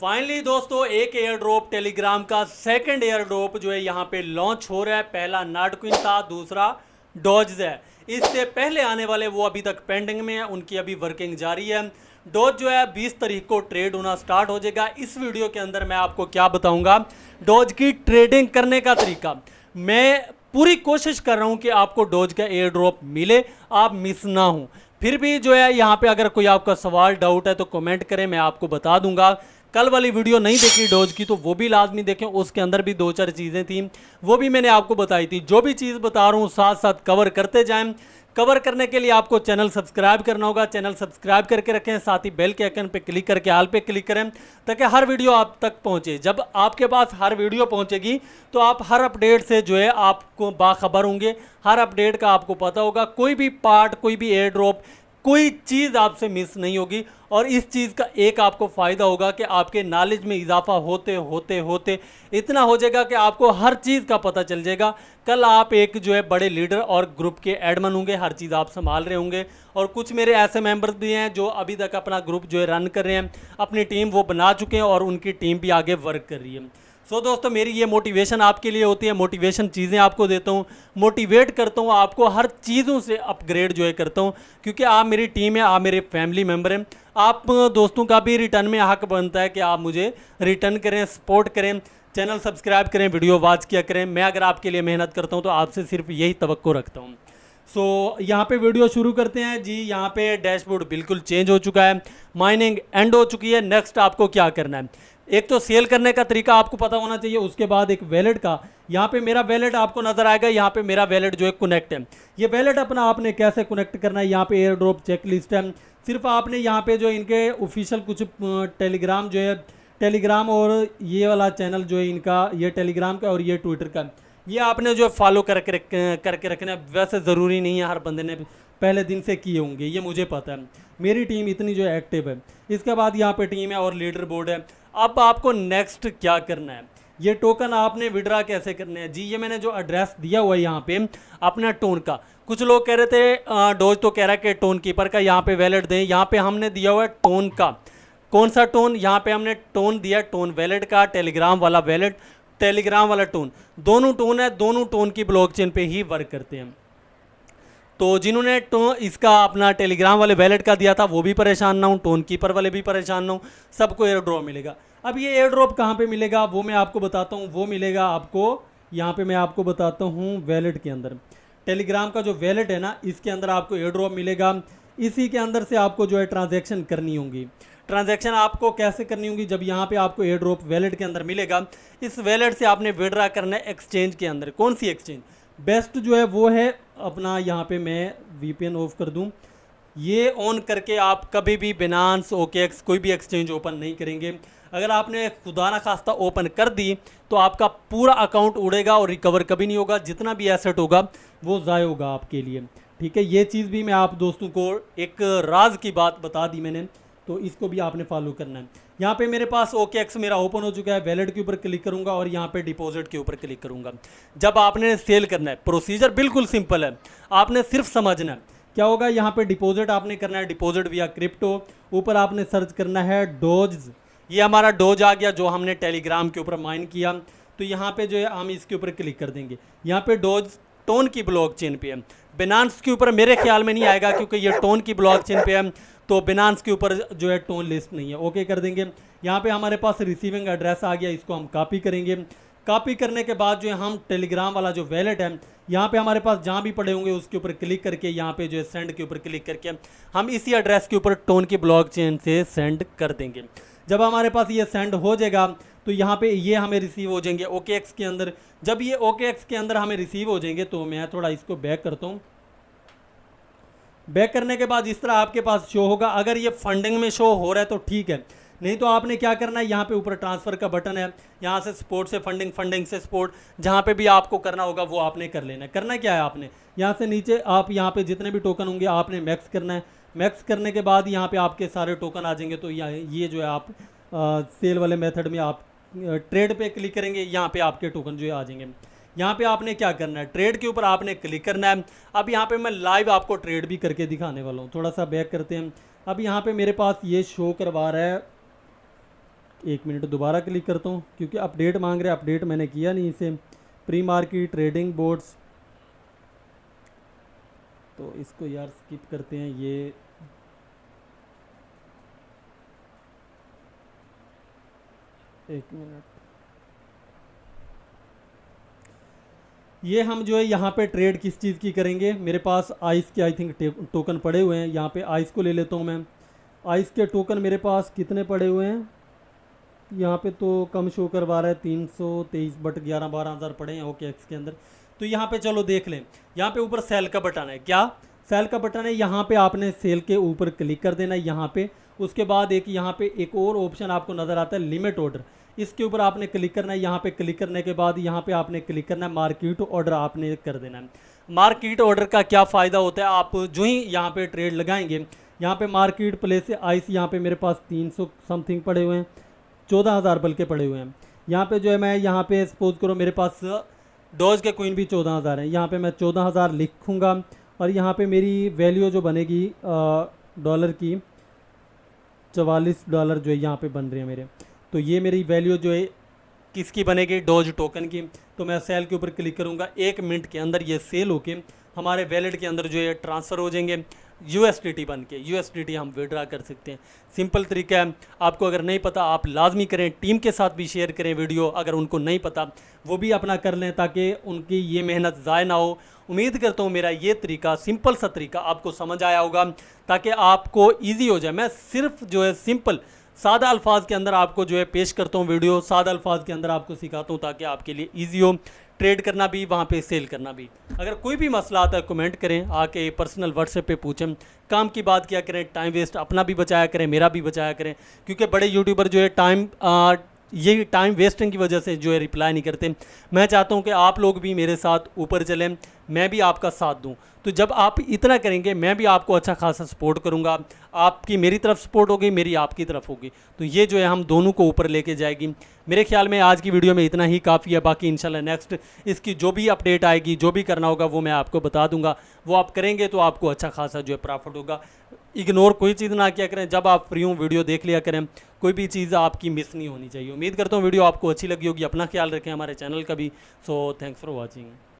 finally दोस्तों एक air drop Telegram का सेकंड एयर ड्रॉप जो है यहाँ पे लॉन्च हो रहा है पहला नाटक्विन था दूसरा डॉज है इससे पहले आने वाले वो अभी तक पेंडिंग में है उनकी अभी वर्किंग जारी है डोज जो है 20 तारीख को ट्रेड होना स्टार्ट हो जाएगा इस वीडियो के अंदर मैं आपको क्या बताऊंगा डोज की ट्रेडिंग करने का तरीका मैं पूरी कोशिश कर रहा हूं कि आपको डोज का एयर ड्रॉप मिले आप मिस ना हो फिर भी जो है यहाँ पे अगर कोई आपका सवाल डाउट है तो कमेंट करें मैं आपको बता दूंगा कल वाली वीडियो नहीं देखी डोज की तो वो भी लाजमी देखें उसके अंदर भी दो चार चीज़ें थी वो भी मैंने आपको बताई थी जो भी चीज़ बता रहा हूँ साथ साथ कवर करते जाएं कवर करने के लिए आपको चैनल सब्सक्राइब करना होगा चैनल सब्सक्राइब करके रखें साथ ही बेल के आइकन पर क्लिक करके आल पे क्लिक करें ताकि हर वीडियो आप तक पहुंचे जब आपके पास हर वीडियो पहुंचेगी तो आप हर अपडेट से जो है आपको बाखबर होंगे हर अपडेट का आपको पता होगा कोई भी पार्ट कोई भी एयर ड्रॉप कोई चीज़ आपसे मिस नहीं होगी और इस चीज़ का एक आपको फ़ायदा होगा कि आपके नॉलेज में इजाफा होते होते होते इतना हो जाएगा कि आपको हर चीज़ का पता चल जाएगा कल आप एक जो है बड़े लीडर और ग्रुप के एडमन होंगे हर चीज़ आप संभाल रहे होंगे और कुछ मेरे ऐसे मेंबर्स भी हैं जो अभी तक अपना ग्रुप जो है रन कर रहे हैं अपनी टीम वो बना चुके हैं और उनकी टीम भी आगे वर्क कर रही है सो so, दोस्तों मेरी ये मोटिवेशन आपके लिए होती है मोटिवेशन चीज़ें आपको देता हूँ मोटिवेट करता हूँ आपको हर चीज़ों से अपग्रेड जो है करता हूँ क्योंकि आप मेरी टीम है आप मेरे फैमिली मेम्बर हैं आप दोस्तों का भी रिटर्न में हक बनता है कि आप मुझे रिटर्न करें सपोर्ट करें चैनल सब्सक्राइब करें वीडियो वॉच किया करें मैं अगर आपके लिए मेहनत करता हूँ तो आपसे सिर्फ यही तो रखता हूँ सो so, यहाँ पे वीडियो शुरू करते हैं जी यहाँ पे डैशबोर्ड बिल्कुल चेंज हो चुका है माइनिंग एंड हो चुकी है नेक्स्ट आपको क्या करना है एक तो सेल करने का तरीका आपको पता होना चाहिए उसके बाद एक वैलेट का यहाँ पे मेरा वैलेट आपको नजर आएगा यहाँ पे मेरा वैलेट जो है कनेक्ट है ये वैलेट अपना आपने कैसे कनेक्ट करना है यहाँ पे एयर ड्रॉप चेक लिस्ट है सिर्फ आपने यहाँ पे जो इनके ऑफिशियल कुछ टेलीग्राम जो है टेलीग्राम और ये वाला चैनल जो है इनका ये टेलीग्राम का और ये ट्विटर का ये आपने जो फॉलो करके रख करके रखना वैसे ज़रूरी नहीं है हर बंदे ने पहले दिन से किए होंगे ये मुझे पता है मेरी टीम इतनी जो एक्टिव है इसके बाद यहाँ पे टीम है और लीडर बोर्ड है अब आपको नेक्स्ट क्या करना है ये टोकन आपने विड्रा कैसे करने हैं जी ये मैंने जो एड्रेस दिया हुआ है यहाँ पे अपना टोन का कुछ लोग कह रहे थे डोज तो कह रहा है कि टोन कीपर का यहाँ पे वैलेट दें यहाँ पे हमने दिया हुआ है टोन का कौन सा टोन यहाँ पे हमने टोन दिया टोन वैलेट का टेलीग्राम वाला वैलेट टेलीग्राम वाला टोन दोनों टोन है दोनों टोन की ब्लॉकचेन पे ही वर्क करते हैं तो जिन्होंने तो इसका अपना टेलीग्राम वाले वैलेट का दिया था वो भी परेशान ना हूँ टोन कीपर वाले भी परेशान ना हूँ सबको एयर ड्रॉप मिलेगा अब ये एयर ड्रॉप कहाँ पे मिलेगा वो मैं आपको बताता हूँ वो मिलेगा आपको यहाँ पे मैं आपको बताता हूँ वैलेट के अंदर टेलीग्राम का जो वैलेट है ना इसके अंदर आपको एयर ड्रॉप मिलेगा इसी के अंदर से आपको जो है ट्रांजेक्शन करनी होगी ट्रांजैक्शन आपको कैसे करनी होगी जब यहाँ पे आपको एयर ड्रॉप वैलेट के अंदर मिलेगा इस वैलेट से आपने विड्रा करना है एक्सचेंज के अंदर कौन सी एक्सचेंज बेस्ट जो है वो है अपना यहाँ पे मैं वीपीएन ऑफ कर दूँ ये ऑन करके आप कभी भी बिनांस ओकेक्स कोई भी एक्सचेंज ओपन नहीं करेंगे अगर आपने खुदा ना खास्ता ओपन कर दी तो आपका पूरा अकाउंट उड़ेगा और रिकवर कभी नहीं होगा जितना भी एसेट होगा वो ज़ाय होगा आपके लिए ठीक है ये चीज़ भी मैं आप दोस्तों को एक राज की बात बता दी मैंने तो इसको भी आपने फॉलो करना है यहाँ पे मेरे पास ओके एक्स मेरा ओपन हो चुका है वैलेट के ऊपर क्लिक करूँगा और यहाँ पे डिपॉजिट के ऊपर क्लिक करूँगा जब आपने सेल करना है प्रोसीजर बिल्कुल सिंपल है आपने सिर्फ समझना है क्या होगा यहाँ पे डिपॉजिट आपने करना है डिपॉजिट विया क्रिप्टो ऊपर आपने सर्च करना है डोज ये हमारा डोज आ गया जो हमने टेलीग्राम के ऊपर माइन किया तो यहाँ पे जो है हम इसके ऊपर क्लिक कर देंगे यहाँ पे डोज टोन की ब्लॉकचेन पे है बिनांस के ऊपर मेरे ख्याल में नहीं आएगा क्योंकि ये टोन की ब्लॉकचेन पे है तो बिनांस के ऊपर जो है टोन लिस्ट नहीं है ओके कर देंगे यहाँ पे हमारे पास रिसीविंग एड्रेस आ गया इसको हम कापी करेंगे कापी करने के बाद जो है हम टेलीग्राम वाला जो वैलेट है यहाँ पे हमारे पास जहाँ भी पड़े होंगे उसके ऊपर क्लिक करके यहाँ पे जो है सेंड के ऊपर क्लिक करके हम इसी एड्रेस के ऊपर टोन की चेन से सेंड कर देंगे जब हमारे पास ये सेंड हो जाएगा तो यहाँ पे ये हमें रिसीव हो जाएंगे ओके एक्स के अंदर जब ये ओके एक्स के अंदर हमें रिसीव हो जाएंगे तो मैं थोड़ा इसको बैक करता हूँ बैक करने के बाद इस तरह आपके पास शो होगा अगर ये फंडिंग में शो हो रहा है तो ठीक है नहीं तो आपने क्या करना है यहाँ पे ऊपर ट्रांसफ़र का बटन है यहाँ से स्पोर्ट से फंडिंग फंडिंग से स्पोर्ट जहाँ पे भी आपको करना होगा वो आपने कर लेना है करना क्या है आपने यहाँ से नीचे आप यहाँ पे जितने भी टोकन होंगे आपने मैक्स करना है मैक्स करने के बाद यहाँ पे आपके सारे टोकन आ जाएंगे तो ये जो है आप आ, सेल वाले मेथड में आप ट्रेड पे क्लिक करेंगे यहाँ पे आपके टोकन जो है आ जाएंगे यहाँ पे आपने क्या करना है ट्रेड के ऊपर आपने क्लिक करना है अब यहाँ पे मैं लाइव आपको ट्रेड भी करके दिखाने वाला हूँ थोड़ा सा बैक करते हैं अब यहाँ पे मेरे पास ये शो करवा रहा है एक मिनट दोबारा क्लिक करता हूँ क्योंकि अपडेट मांग रहे अपडेट मैंने किया नहीं इसे प्री मार्केट ट्रेडिंग बोर्ड्स तो इसको यार स्किप करते हैं ये एक मिनट ये हम जो है यहाँ पे ट्रेड किस चीज़ की करेंगे मेरे पास आइस के आई थिंक टोकन पड़े हुए हैं यहाँ पे आइस को ले लेता हूँ मैं आइस के टोकन मेरे पास कितने पड़े हुए हैं यहाँ पे तो कम शो करवा रहा है तीन सौ तेईस बट ग्यारह बारह हज़ार पड़े हैं ओके एक्स के अंदर तो यहाँ पे चलो देख लें यहाँ पे ऊपर सेल का बटन है क्या सेल का बटन है यहाँ पे आपने सेल के ऊपर क्लिक कर देना है यहाँ पे उसके बाद एक यहाँ पे एक और ऑप्शन आपको नज़र आता है लिमिट ऑर्डर इसके ऊपर आपने क्लिक करना है यहाँ पे क्लिक करने के बाद यहाँ पे आपने क्लिक करना है मार्केट ऑर्डर आपने कर देना है मार्केट ऑर्डर का क्या फ़ायदा होता है आप जो ही यहाँ पर ट्रेड लगाएंगे यहाँ पर मार्केट प्लेस से आइस यहाँ पर मेरे पास तीन समथिंग पड़े हुए हैं चौदह हज़ार बल्कि पड़े हुए हैं यहाँ पे जो है मैं यहाँ पे सपोज करो मेरे पास डोज के कोइन भी चौदह हज़ार हैं यहाँ पे मैं चौदह हज़ार लिखूँगा और यहाँ पे मेरी वैल्यू जो बनेगी डॉलर की चवालीस डॉलर जो है यहाँ पे बन रही है मेरे तो ये मेरी वैल्यू जो है किसकी बनेगी डोज टोकन की तो मैं सेल के ऊपर क्लिक करूँगा एक मिनट के अंदर ये सेल होके हमारे वैलेट के अंदर जो है ट्रांसफ़र हो जाएंगे यू एस डी टी बन के यू एस डी टी हम विड्रा कर सकते हैं सिंपल तरीका है आपको अगर नहीं पता आप लाजमी करें टीम के साथ भी शेयर करें वीडियो अगर उनको नहीं पता वो भी अपना कर लें ताकि उनकी ये मेहनत ज़ाय ना हो उम्मीद करता हूँ मेरा ये तरीका सिंपल सा तरीका आपको समझ आया होगा ताकि आपको ईजी हो जाए मैं सिर्फ जो है सिंपल सादा अल्फाज के अंदर आपको जो है पेश करता हूँ वीडियो सादा अल्फाज के अंदर आपको सिखाता हूँ ताकि आपके लिए ईजी हो ट्रेड करना भी वहाँ पे सेल करना भी अगर कोई भी मसला आता है कमेंट करें आके पर्सनल व्हाट्सएप पे पूछें काम की बात किया करें टाइम वेस्ट अपना भी बचाया करें मेरा भी बचाया करें क्योंकि बड़े यूट्यूबर जो है टाइम ये टाइम वेस्टिंग की वजह से जो है रिप्लाई नहीं करते मैं चाहता हूँ कि आप लोग भी मेरे साथ ऊपर चलें मैं भी आपका साथ दूँ तो जब आप इतना करेंगे मैं भी आपको अच्छा खासा सपोर्ट करूँगा आपकी मेरी तरफ सपोर्ट होगी मेरी आपकी तरफ होगी तो ये जो है हम दोनों को ऊपर लेके जाएगी मेरे ख्याल में आज की वीडियो में इतना ही काफ़ी है बाकी इंशाल्लाह नेक्स्ट इसकी जो भी अपडेट आएगी जो भी करना होगा वो मैं आपको बता दूंगा वो आप करेंगे तो आपको अच्छा खासा जो है प्रॉफिट होगा इग्नोर कोई चीज़ ना किया करें जब आप फ्री हूँ वीडियो देख लिया करें कोई भी चीज़ आपकी मिस नहीं होनी चाहिए उम्मीद करता हूँ वीडियो आपको अच्छी लगी होगी अपना ख्याल रखें हमारे चैनल का भी सो थैंक्स फॉर वॉचिंग